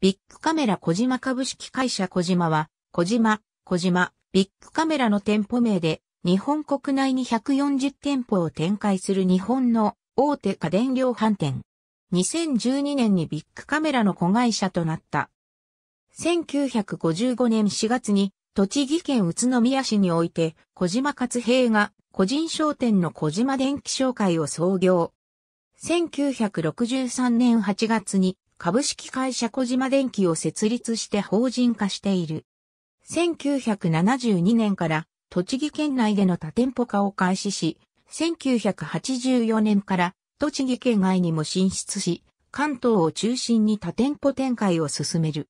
ビッグカメラ小島株式会社小島は、小島、小島、ビッグカメラの店舗名で、日本国内に140店舗を展開する日本の大手家電量販店。2012年にビッグカメラの子会社となった。1955年4月に、栃木県宇都宮市において、小島勝平が個人商店の小島電気商会を創業。1963年8月に株式会社小島電機を設立して法人化している。1972年から栃木県内での多店舗化を開始し、1984年から栃木県外にも進出し、関東を中心に多店舗展開を進める。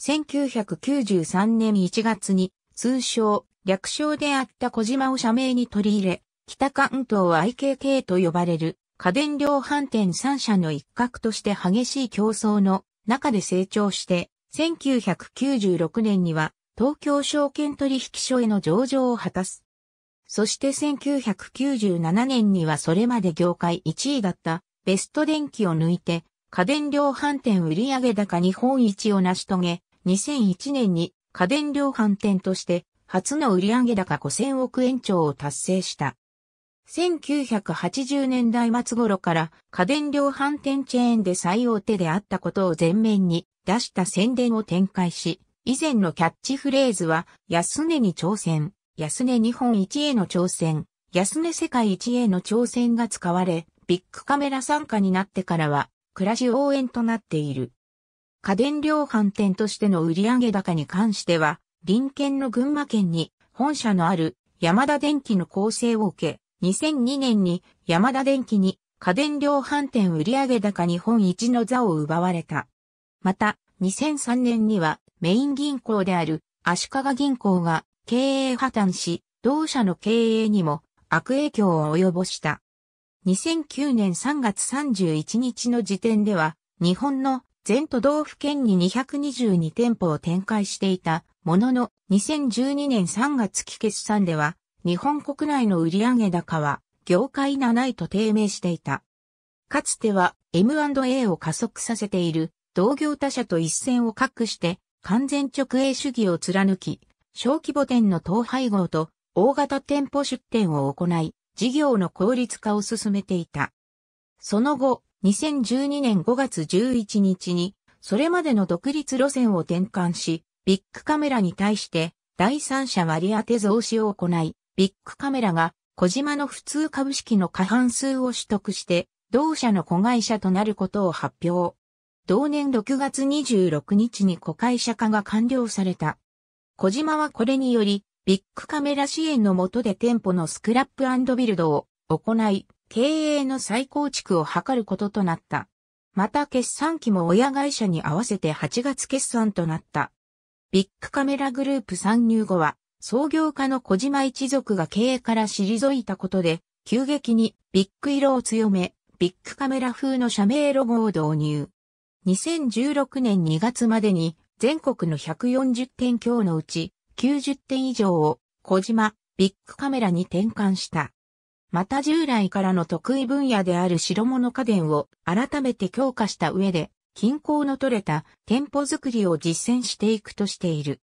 1993年1月に通称、略称であった小島を社名に取り入れ、北関東 IKK と呼ばれる家電量販店3社の一角として激しい競争の中で成長して、1996年には東京証券取引所への上場を果たす。そして1997年にはそれまで業界1位だったベスト電機を抜いて家電量販店売上高日本一を成し遂げ、2001年に家電量販店として初の売上高5000億円超を達成した。1980年代末頃から家電量販店チェーンで最大手であったことを前面に出した宣伝を展開し、以前のキャッチフレーズは、安値に挑戦、安値日本一への挑戦、安値世界一への挑戦が使われ、ビッグカメラ参加になってからは、暮らし応援となっている。家電量販店としての売上高に関しては、隣県の群馬県に本社のある山田電機の構成を受け、2002年に山田電機に家電量販店売上高日本一の座を奪われた。また、2003年にはメイン銀行である足利銀行が経営破綻し、同社の経営にも悪影響を及ぼした。2009年3月31日の時点では、日本の全都道府県に222店舗を展開していたものの、2012年3月期決算では、日本国内の売上高は業界7位と低迷していた。かつては M&A を加速させている同業他社と一線を画して完全直営主義を貫き、小規模店の統廃合と大型店舗出店を行い、事業の効率化を進めていた。その後、2012年5月11日に、それまでの独立路線を転換し、ビッグカメラに対して、第三者割当増資を行い、ビッグカメラが小島の普通株式の過半数を取得して、同社の子会社となることを発表。同年6月26日に子会社化が完了された。小島はこれにより、ビッグカメラ支援の下で店舗のスクラップビルドを行い、経営の再構築を図ることとなった。また決算期も親会社に合わせて8月決算となった。ビッグカメラグループ参入後は、創業家の小島一族が経営から退いたことで、急激にビッグ色を強め、ビッグカメラ風の社名ロゴを導入。2016年2月までに全国の140店強のうち90店以上を小島ビッグカメラに転換した。また従来からの得意分野である白物家電を改めて強化した上で、均衡の取れた店舗づくりを実践していくとしている。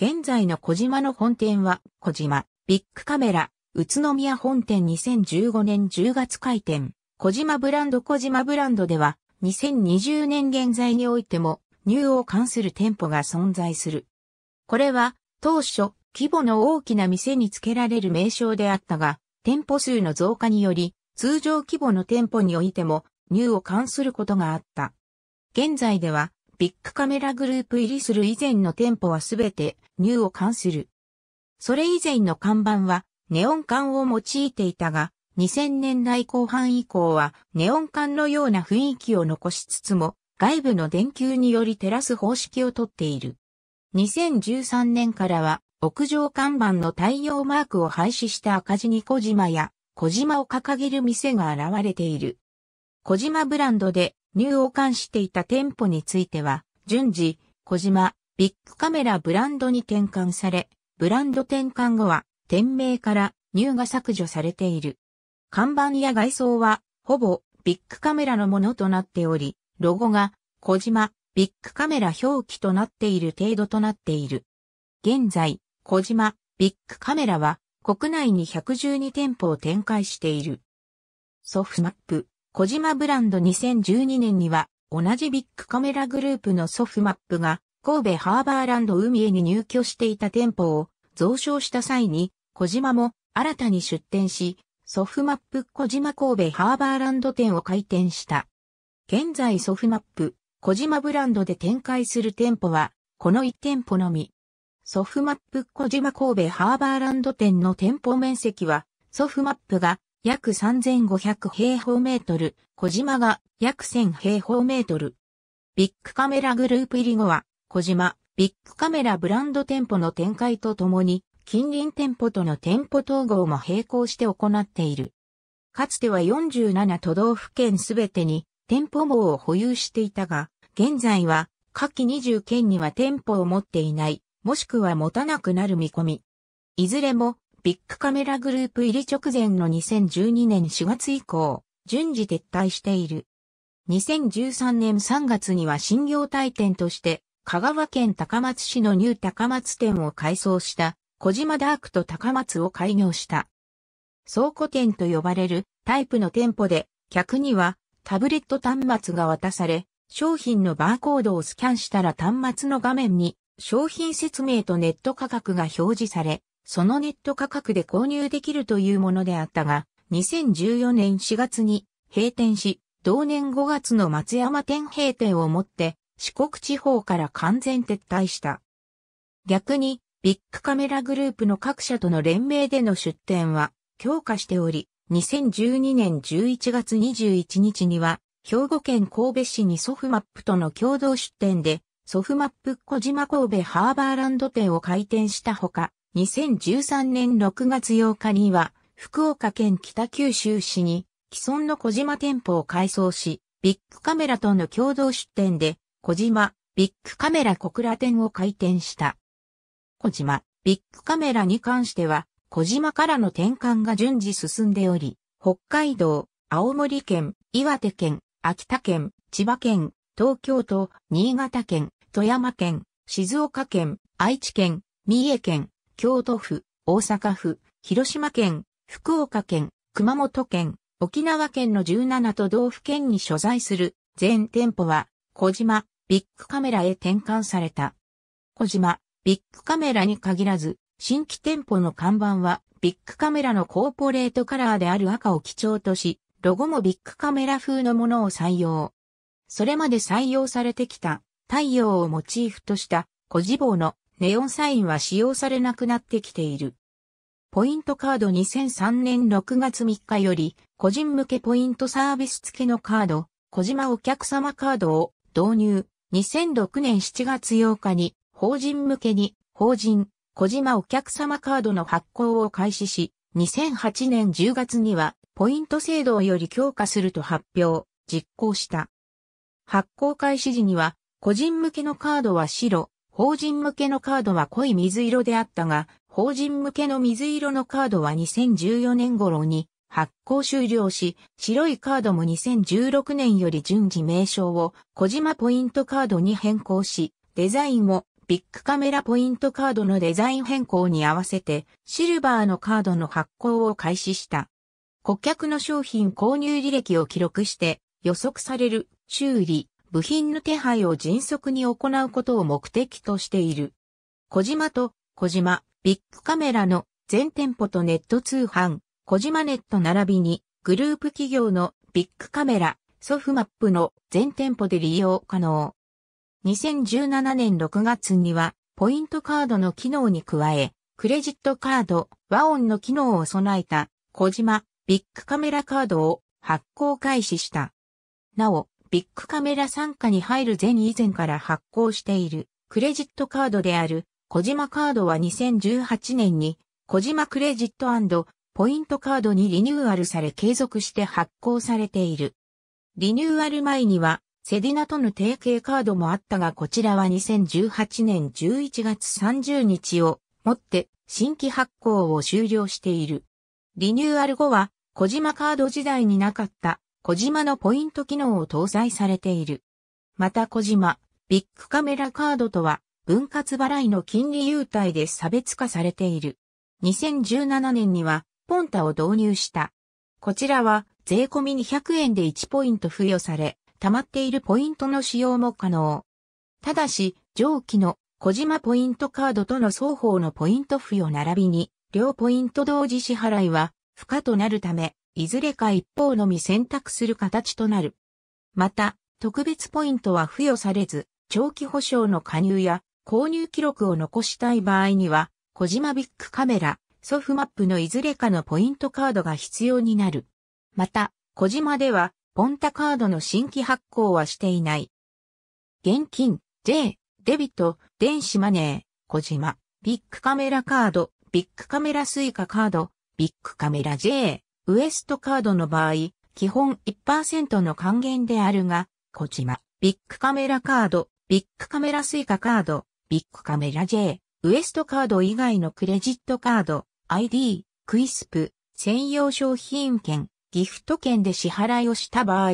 現在の小島の本店は、小島、ビッグカメラ、宇都宮本店2015年10月開店。小島ブランド小島ブランドでは、2020年現在においても、ニューを関する店舗が存在する。これは、当初、規模の大きな店に付けられる名称であったが、店舗数の増加により、通常規模の店舗においても、ニューを関することがあった。現在では、ビッグカメラグループ入りする以前の店舗はすべてニューを冠する。それ以前の看板はネオン管を用いていたが、2000年代後半以降はネオン管のような雰囲気を残しつつも、外部の電球により照らす方式をとっている。2013年からは屋上看板の太陽マークを廃止した赤字に小島や小島を掲げる店が現れている。小島ブランドで入を管していた店舗については、順次、小島、ビッグカメラブランドに転換され、ブランド転換後は、店名から入が削除されている。看板や外装は、ほぼ、ビッグカメラのものとなっており、ロゴが、小島、ビッグカメラ表記となっている程度となっている。現在、小島、ビッグカメラは、国内に112店舗を展開している。ソフマップ。小島ブランド2012年には、同じビッグカメラグループのソフマップが、神戸ハーバーランド海へに入居していた店舗を増床した際に、小島も新たに出店し、ソフマップ小島神戸ハーバーランド店を開店した。現在ソフマップ小島ブランドで展開する店舗は、この1店舗のみ。ソフマップ小島神戸ハーバーランド店の店舗面積は、ソフマップが約3500平方メートル、小島が約1000平方メートル。ビッグカメラグループ入り後は、小島、ビッグカメラブランド店舗の展開とともに、近隣店舗との店舗統合も並行して行っている。かつては47都道府県すべてに店舗網を保有していたが、現在は下記20県には店舗を持っていない、もしくは持たなくなる見込み。いずれもビッグカメラグループ入り直前の2012年4月以降、順次撤退している。2013年3月には新業態店として、香川県高松市のニュー高松店を改装した小島ダークと高松を開業した。倉庫店と呼ばれるタイプの店舗で、客にはタブレット端末が渡され、商品のバーコードをスキャンしたら端末の画面に商品説明とネット価格が表示され、そのネット価格で購入できるというものであったが、2014年4月に閉店し、同年5月の松山店閉店をもって四国地方から完全撤退した。逆にビッグカメラグループの各社との連名での出店は強化しており、2012年11月21日には兵庫県神戸市にソフマップとの共同出店でソフマップ小島神戸ハーバーランド店を開店したほか、2013年6月8日には、福岡県北九州市に既存の小島店舗を改装し、ビッグカメラとの共同出店で、小島、ビッグカメラ小倉店を開店した。小島、ビッグカメラに関しては、小島からの転換が順次進んでおり、北海道、青森県、岩手県、秋田県、千葉県、東京都、新潟県、富山県、静岡県、愛知県、三重県、京都府、大阪府、広島県、福岡県、熊本県、沖縄県の17都道府県に所在する全店舗は、小島、ビッグカメラへ転換された。小島、ビッグカメラに限らず、新規店舗の看板は、ビッグカメラのコーポレートカラーである赤を基調とし、ロゴもビッグカメラ風のものを採用。それまで採用されてきた太陽をモチーフとした小地棒のネオンサインは使用されなくなってきている。ポイントカード2003年6月3日より、個人向けポイントサービス付きのカード、小島お客様カードを導入。2006年7月8日に、法人向けに、法人、小島お客様カードの発行を開始し、2008年10月には、ポイント制度をより強化すると発表、実行した。発行開始時には、個人向けのカードは白、法人向けのカードは濃い水色であったが、法人向けの水色のカードは2014年頃に発行終了し、白いカードも2016年より順次名称を小島ポイントカードに変更し、デザインもビッグカメラポイントカードのデザイン変更に合わせてシルバーのカードの発行を開始した。顧客の商品購入履歴を記録して予測される修理、部品の手配を迅速に行うことを目的としている。小島と小島、ビッグカメラの全店舗とネット通販、小島ネット並びにグループ企業のビッグカメラ、ソフマップの全店舗で利用可能。2017年6月にはポイントカードの機能に加え、クレジットカード、和音の機能を備えた小島ビッグカメラカードを発行開始した。なお、ビッグカメラ参加に入る前以前から発行しているクレジットカードである小島カードは2018年に小島クレジットポイントカードにリニューアルされ継続して発行されている。リニューアル前にはセディナとの提携カードもあったがこちらは2018年11月30日をもって新規発行を終了している。リニューアル後は小島カード時代になかった小島のポイント機能を搭載されている。また小島、ビッグカメラカードとは、分割払いの金利優待で差別化されている。2017年には、ポンタを導入した。こちらは、税込み200円で1ポイント付与され、溜まっているポイントの使用も可能。ただし、上記の小島ポイントカードとの双方のポイント付与並びに、両ポイント同時支払いは不可となるため、いずれか一方のみ選択する形となる。また、特別ポイントは付与されず、長期保証の加入や購入記録を残したい場合には、小島ビッグカメラ、ソフマップのいずれかのポイントカードが必要になる。また、小島では、ポンタカードの新規発行はしていない。現金、J、デビット、電子マネー、小島、ビッグカメラカード、ビッグカメラスイカカード、ビッグカメラ J、ウエストカードの場合、基本1%の還元であるが、こちらビッグカメラカード、ビッグカメラスイカカード、ビッグカメラ J、ウエストカード以外のクレジットカード、ID、クイスプ、専用商品券、ギフト券で支払いをした場合、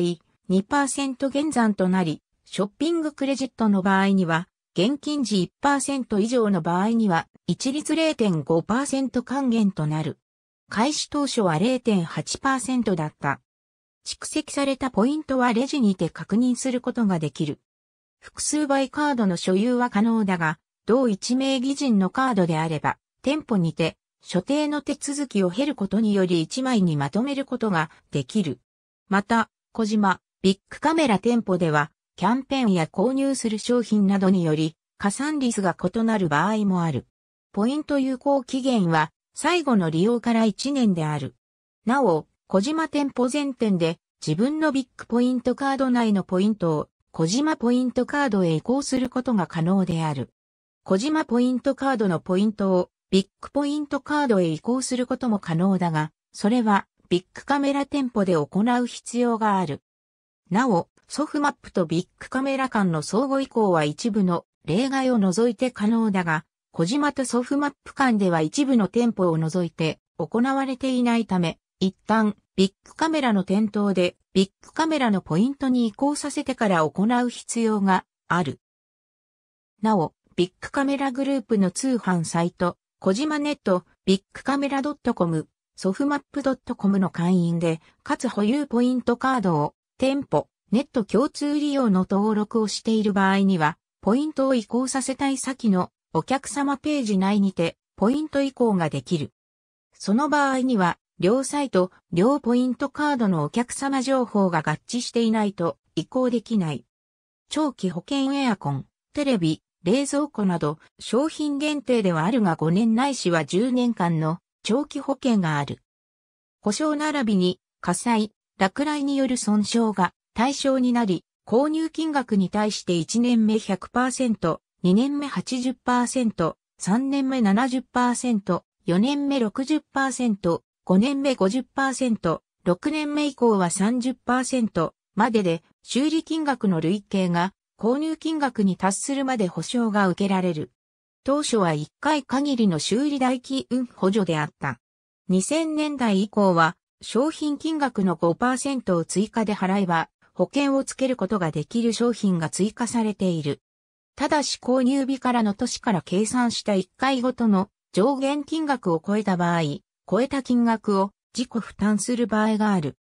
2%減算となり、ショッピングクレジットの場合には、現金時1%以上の場合には、一律0.5%還元となる。開始当初は0.8%だった。蓄積されたポイントはレジにて確認することができる。複数倍カードの所有は可能だが、同一名義人のカードであれば、店舗にて、所定の手続きを経ることにより1枚にまとめることができる。また、小島、ビッグカメラ店舗では、キャンペーンや購入する商品などにより、加算率が異なる場合もある。ポイント有効期限は最後の利用から1年である。なお、小島店舗全店で自分のビッグポイントカード内のポイントを小島ポイントカードへ移行することが可能である。小島ポイントカードのポイントをビッグポイントカードへ移行することも可能だが、それはビッグカメラ店舗で行う必要がある。なお、ソフマップとビッグカメラ間の相互移行は一部の例外を除いて可能だが、小島とソフマップ間では一部の店舗を除いて行われていないため、一旦ビッグカメラの店頭でビッグカメラのポイントに移行させてから行う必要がある。なお、ビッグカメラグループの通販サイト、小島ネット、ビッグカメラ .com、ソフマップ .com の会員で、かつ保有ポイントカードを、店舗、ネット共通利用の登録をしている場合には、ポイントを移行させたい先のお客様ページ内にて、ポイント移行ができる。その場合には、両サイト、両ポイントカードのお客様情報が合致していないと移行できない。長期保険エアコン、テレビ、冷蔵庫など商品限定ではあるが5年ないしは10年間の長期保険がある。故障並びに火災、落雷による損傷が対象になり、購入金額に対して1年目100% 2年目80%、3年目70%、4年目60%、5年目50%、6年目以降は30%までで修理金額の累計が購入金額に達するまで保証が受けられる。当初は1回限りの修理代金補助であった。2000年代以降は商品金額の5%を追加で払えば保険をつけることができる商品が追加されている。ただし購入日からの年から計算した1回ごとの上限金額を超えた場合、超えた金額を自己負担する場合がある。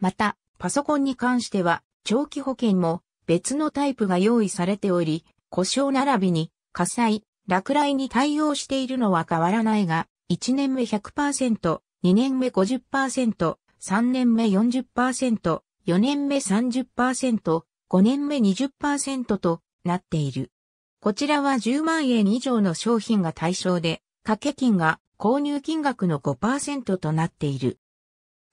また、パソコンに関しては、長期保険も別のタイプが用意されており、故障並びに火災、落雷に対応しているのは変わらないが、1年目100%、2年目50%、3年目40%、4年目30%、5年目20%となっている。こちらは10万円以上の商品が対象で、掛け金が購入金額の5%となっている。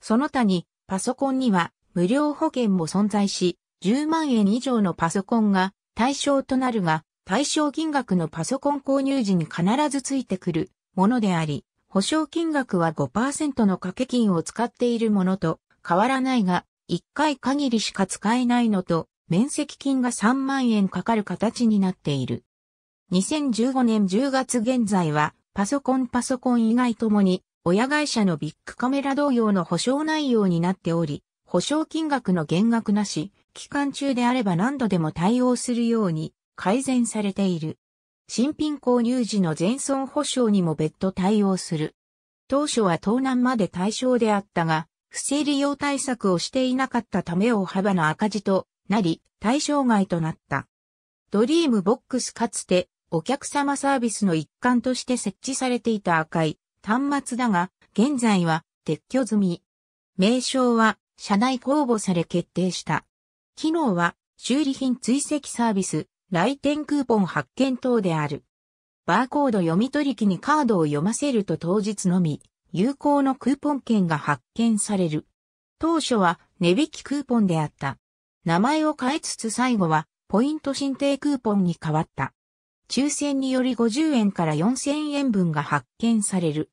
その他に、パソコンには無料保険も存在し、10万円以上のパソコンが対象となるが、対象金額のパソコン購入時に必ずついてくるものであり、保証金額は5%の掛け金を使っているものと変わらないが、1回限りしか使えないのと、面積金が3万円かかる形になっている。2015年10月現在は、パソコンパソコン以外ともに、親会社のビッグカメラ同様の保証内容になっており、保証金額の減額なし、期間中であれば何度でも対応するように改善されている。新品購入時の全損保証にも別途対応する。当初は盗難まで対象であったが、不正利用対策をしていなかったため大幅な赤字となり、対象外となった。ドリームボックスかつて、お客様サービスの一環として設置されていた赤い端末だが、現在は撤去済み。名称は社内公募され決定した。機能は修理品追跡サービス、来店クーポン発見等である。バーコード読み取り機にカードを読ませると当日のみ、有効のクーポン券が発見される。当初は値引きクーポンであった。名前を変えつつ最後はポイント申請クーポンに変わった。抽選により50円から4000円分が発券される。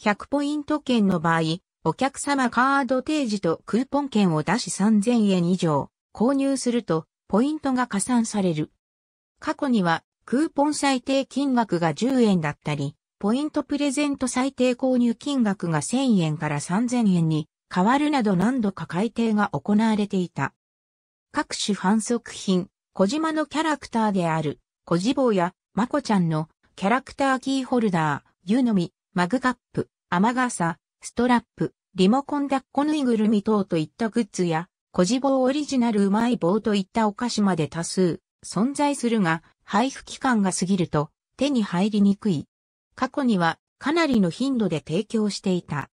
100ポイント券の場合、お客様カード提示とクーポン券を出し3000円以上購入するとポイントが加算される。過去にはクーポン最低金額が10円だったり、ポイントプレゼント最低購入金額が1000円から3000円に変わるなど何度か改定が行われていた。各種反則品、小島のキャラクターである、小地坊や、まこちゃんの、キャラクターキーホルダー、湯飲み、マグカップ、雨傘、ストラップ、リモコン抱っこぬいぐるみ等といったグッズや、小地棒オリジナルうまい棒といったお菓子まで多数存在するが、配布期間が過ぎると手に入りにくい。過去にはかなりの頻度で提供していた。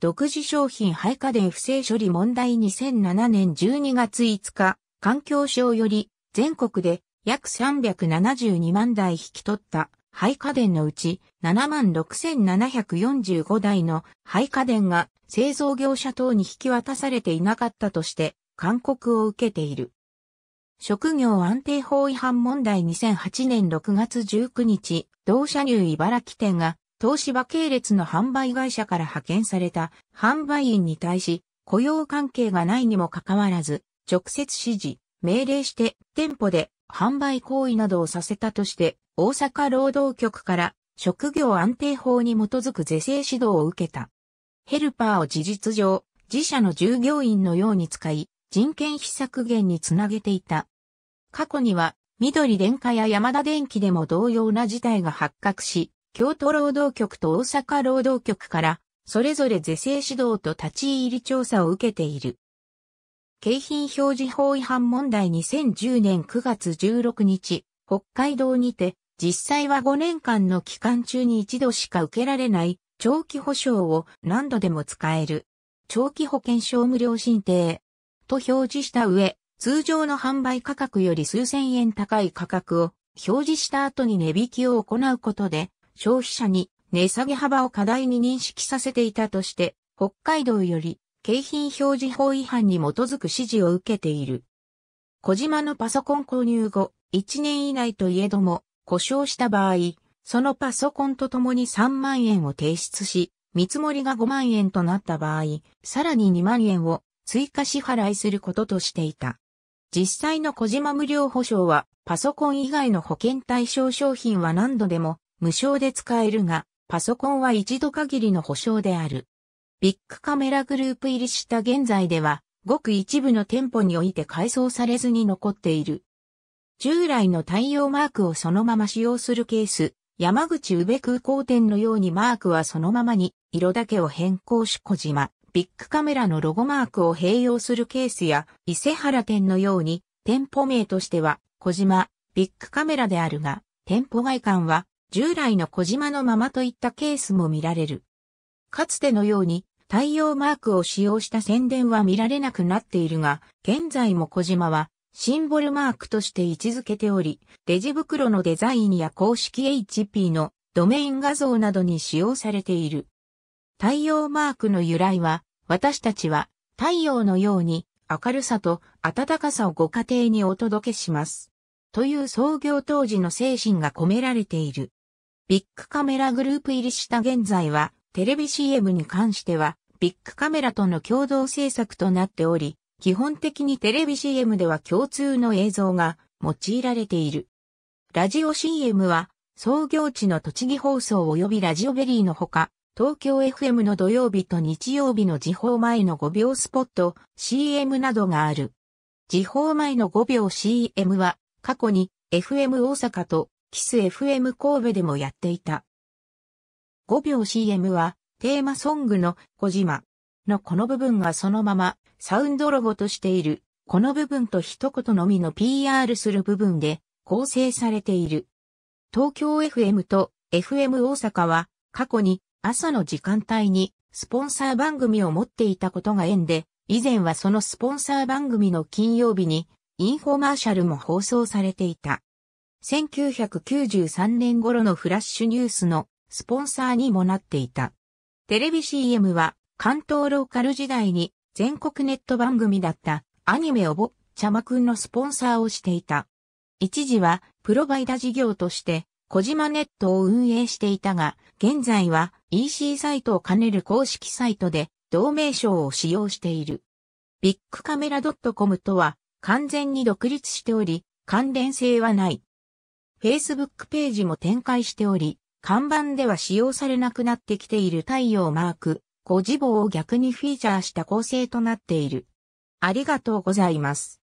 独自商品廃家電不正処理問題2007年12月5日、環境省より全国で約372万台引き取った廃家電のうち7万6745台の廃家電が製造業者等に引き渡されていなかったとして勧告を受けている。職業安定法違反問題2008年6月19日、同社入茨城店が東芝系列の販売会社から派遣された販売員に対し、雇用関係がないにもかかわらず、直接指示、命令して店舗で販売行為などをさせたとして、大阪労働局から職業安定法に基づく是正指導を受けた。ヘルパーを事実上、自社の従業員のように使い、人件費削減につなげていた。過去には、緑電化や山田電機でも同様な事態が発覚し、京都労働局と大阪労働局から、それぞれ是正指導と立ち入り調査を受けている。景品表示法違反問題2010年9月16日、北海道にて、実際は5年間の期間中に一度しか受けられない長期保証を何度でも使える。長期保険証無料申請と表示した上、通常の販売価格より数千円高い価格を表示した後に値引きを行うことで消費者に値下げ幅を過大に認識させていたとして、北海道より景品表示法違反に基づく指示を受けている。小島のパソコン購入後、1年以内といえども、故障した場合、そのパソコンと共に3万円を提出し、見積もりが5万円となった場合、さらに2万円を追加支払いすることとしていた。実際の小島無料保証は、パソコン以外の保険対象商品は何度でも無償で使えるが、パソコンは一度限りの保証である。ビッグカメラグループ入りした現在では、ごく一部の店舗において改装されずに残っている。従来の太陽マークをそのまま使用するケース、山口宇部空港店のようにマークはそのままに、色だけを変更し小島、ビッグカメラのロゴマークを併用するケースや、伊勢原店のように、店舗名としては、小島、ビッグカメラであるが、店舗外観は、従来の小島のままといったケースも見られる。かつてのように太陽マークを使用した宣伝は見られなくなっているが、現在も小島はシンボルマークとして位置づけており、レジ袋のデザインや公式 HP のドメイン画像などに使用されている。太陽マークの由来は、私たちは太陽のように明るさと暖かさをご家庭にお届けします。という創業当時の精神が込められている。ビッグカメラグループ入りした現在は、テレビ CM に関しては、ビッグカメラとの共同制作となっており、基本的にテレビ CM では共通の映像が用いられている。ラジオ CM は、創業地の栃木放送及びラジオベリーのほか、東京 FM の土曜日と日曜日の時報前の5秒スポット CM などがある。時報前の5秒 CM は過去に FM 大阪とキス FM 神戸でもやっていた。5秒 CM は、テーマソングの小島のこの部分がそのままサウンドロゴとしている、この部分と一言のみの PR する部分で構成されている。東京 FM と FM 大阪は過去に朝の時間帯にスポンサー番組を持っていたことが縁で、以前はそのスポンサー番組の金曜日にインフォマーシャルも放送されていた。1993年頃のフラッシュニュースのスポンサーにもなっていた。テレビ CM は関東ローカル時代に全国ネット番組だったアニメおぼ、っちゃまくんのスポンサーをしていた。一時はプロバイダ事業として小島ネットを運営していたが、現在は EC サイトを兼ねる公式サイトで同名称を使用している。ビッグカメラ .com とは完全に独立しており、関連性はない。Facebook ページも展開しており、看板では使用されなくなってきている太陽マーク、ご自棒を逆にフィーチャーした構成となっている。ありがとうございます。